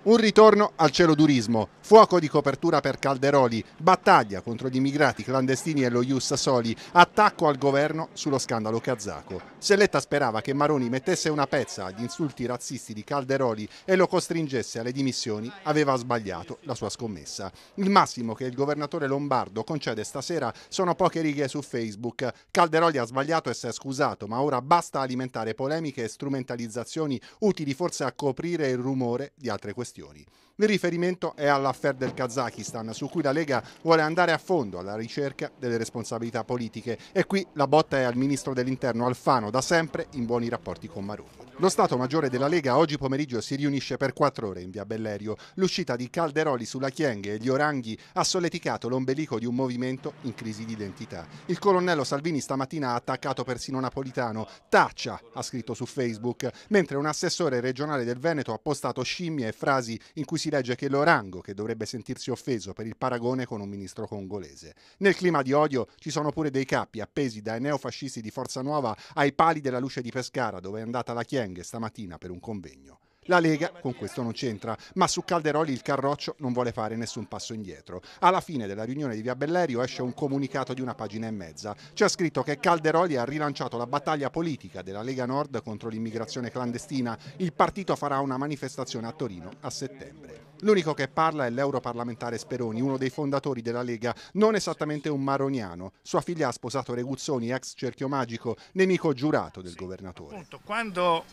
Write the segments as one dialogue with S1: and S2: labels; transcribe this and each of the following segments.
S1: Un ritorno al cielo durismo, fuoco di copertura per Calderoli, battaglia contro gli immigrati clandestini e lo Ius Soli, attacco al governo sullo scandalo kazako. Selletta sperava che Maroni mettesse una pezza agli insulti razzisti di Calderoli e lo costringesse alle dimissioni, aveva sbagliato la sua scommessa. Il massimo che il governatore Lombardo concede stasera sono poche righe su Facebook. Calderoli ha sbagliato e si è scusato, ma ora basta alimentare polemiche e strumentalizzazioni utili forse a coprire il rumore di altre questioni questioni. Il riferimento è all'affair del Kazakistan, su cui la Lega vuole andare a fondo alla ricerca delle responsabilità politiche e qui la botta è al ministro dell'interno Alfano, da sempre in buoni rapporti con Maroni. Lo Stato Maggiore della Lega oggi pomeriggio si riunisce per quattro ore in via Bellerio. L'uscita di Calderoli sulla Chienghe e gli Oranghi ha solleticato l'ombelico di un movimento in crisi di identità. Il colonnello Salvini stamattina ha attaccato persino Napolitano. Taccia, ha scritto su Facebook, mentre un assessore regionale del Veneto ha postato scimmie e frasi in cui si legge che l'Orango, che dovrebbe sentirsi offeso per il paragone con un ministro congolese. Nel clima di odio ci sono pure dei capi appesi dai neofascisti di Forza Nuova ai pali della luce di Pescara, dove è andata la Chienghe Menghe stamattina per un convegno. La Lega con questo non c'entra, ma su Calderoli il Carroccio non vuole fare nessun passo indietro. Alla fine della riunione di Via Bellerio esce un comunicato di una pagina e mezza. C'è scritto che Calderoli ha rilanciato la battaglia politica della Lega Nord contro l'immigrazione clandestina. Il partito farà una manifestazione a Torino a settembre. L'unico che parla è l'europarlamentare Speroni, uno dei fondatori della Lega, non esattamente un maroniano. Sua figlia ha sposato Reguzzoni, ex cerchio magico, nemico giurato del governatore.
S2: Appunto, quando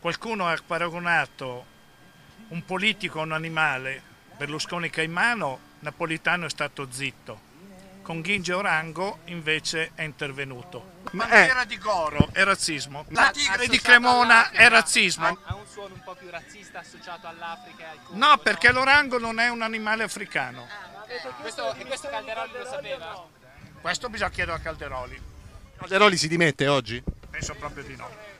S2: qualcuno ha paragonato un politico a un animale, Berlusconi Caimano, Napolitano è stato zitto con Ginge Orango invece è intervenuto. Ma eh. era di Goro è razzismo. La tigre di Cremona è razzismo. Ha un suono un po' più razzista associato all'Africa e al Congo. No, perché l'orango non è un animale africano. Ah, questo, questo Calderoli lo sapeva? Eh? Questo bisogna chiedere a Calderoli.
S1: Calderoli si dimette oggi?
S2: Penso proprio di no.